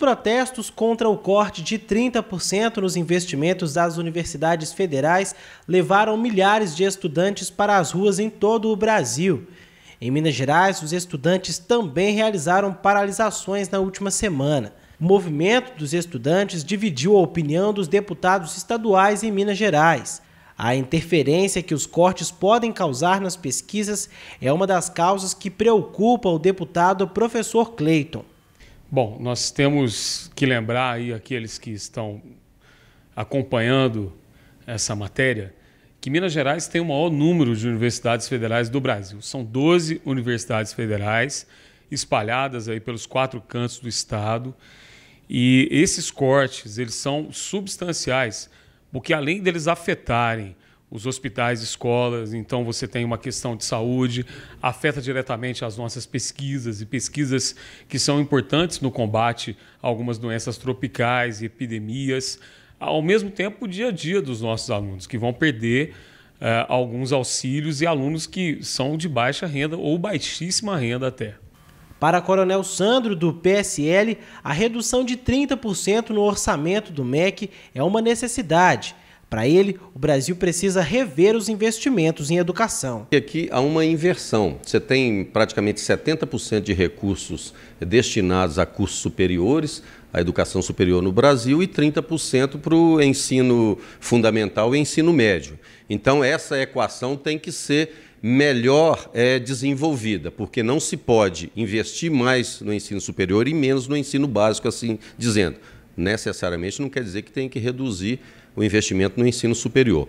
Protestos contra o corte de 30% nos investimentos das universidades federais levaram milhares de estudantes para as ruas em todo o Brasil. Em Minas Gerais, os estudantes também realizaram paralisações na última semana. O movimento dos estudantes dividiu a opinião dos deputados estaduais em Minas Gerais. A interferência que os cortes podem causar nas pesquisas é uma das causas que preocupa o deputado professor Cleiton. Bom, nós temos que lembrar aí aqueles que estão acompanhando essa matéria que Minas Gerais tem o maior número de universidades federais do Brasil. São 12 universidades federais espalhadas aí pelos quatro cantos do estado. E esses cortes, eles são substanciais, porque além deles afetarem os hospitais, escolas, então você tem uma questão de saúde, afeta diretamente as nossas pesquisas e pesquisas que são importantes no combate a algumas doenças tropicais e epidemias, ao mesmo tempo o dia a dia dos nossos alunos, que vão perder uh, alguns auxílios e alunos que são de baixa renda ou baixíssima renda até. Para Coronel Sandro, do PSL, a redução de 30% no orçamento do MEC é uma necessidade para ele, o Brasil precisa rever os investimentos em educação. E aqui há uma inversão. Você tem praticamente 70% de recursos destinados a cursos superiores, a educação superior no Brasil e 30% para o ensino fundamental e ensino médio. Então, essa equação tem que ser melhor é, desenvolvida, porque não se pode investir mais no ensino superior e menos no ensino básico, assim dizendo necessariamente não quer dizer que tem que reduzir o investimento no ensino superior.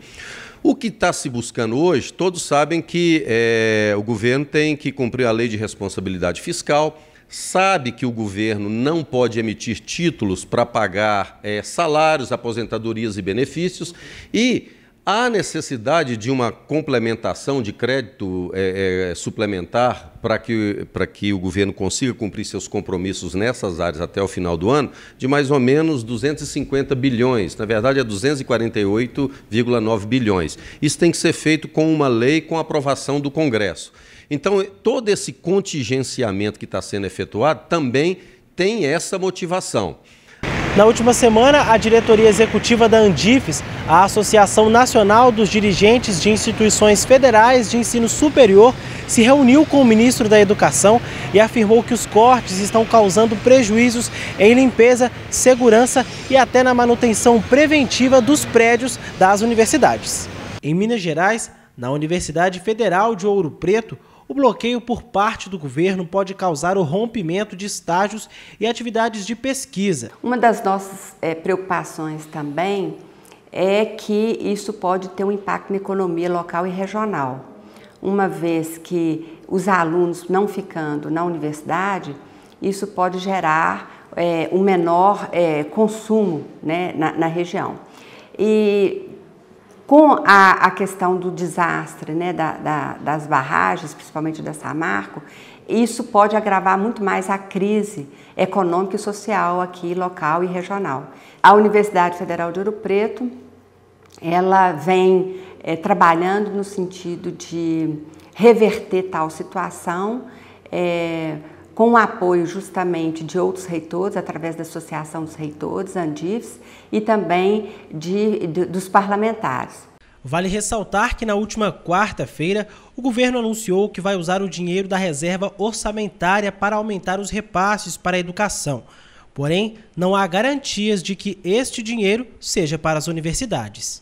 O que está se buscando hoje, todos sabem que é, o governo tem que cumprir a lei de responsabilidade fiscal, sabe que o governo não pode emitir títulos para pagar é, salários, aposentadorias e benefícios, e Há necessidade de uma complementação de crédito é, é, suplementar para que, para que o governo consiga cumprir seus compromissos nessas áreas até o final do ano, de mais ou menos 250 bilhões. Na verdade, é 248,9 bilhões. Isso tem que ser feito com uma lei com aprovação do Congresso. Então, todo esse contingenciamento que está sendo efetuado também tem essa motivação. Na última semana, a diretoria executiva da Andifes, a Associação Nacional dos Dirigentes de Instituições Federais de Ensino Superior, se reuniu com o ministro da Educação e afirmou que os cortes estão causando prejuízos em limpeza, segurança e até na manutenção preventiva dos prédios das universidades. Em Minas Gerais, na Universidade Federal de Ouro Preto, o bloqueio por parte do governo pode causar o rompimento de estágios e atividades de pesquisa. Uma das nossas é, preocupações também é que isso pode ter um impacto na economia local e regional, uma vez que os alunos não ficando na universidade, isso pode gerar é, um menor é, consumo né, na, na região. E com a, a questão do desastre, né, da, da, das barragens, principalmente da Samarco, isso pode agravar muito mais a crise econômica e social aqui, local e regional. A Universidade Federal de Ouro Preto, ela vem é, trabalhando no sentido de reverter tal situação, é, com o apoio justamente de outros reitores, através da Associação dos Reitores, (Andifs) e também de, de, dos parlamentares. Vale ressaltar que na última quarta-feira, o governo anunciou que vai usar o dinheiro da reserva orçamentária para aumentar os repasses para a educação. Porém, não há garantias de que este dinheiro seja para as universidades.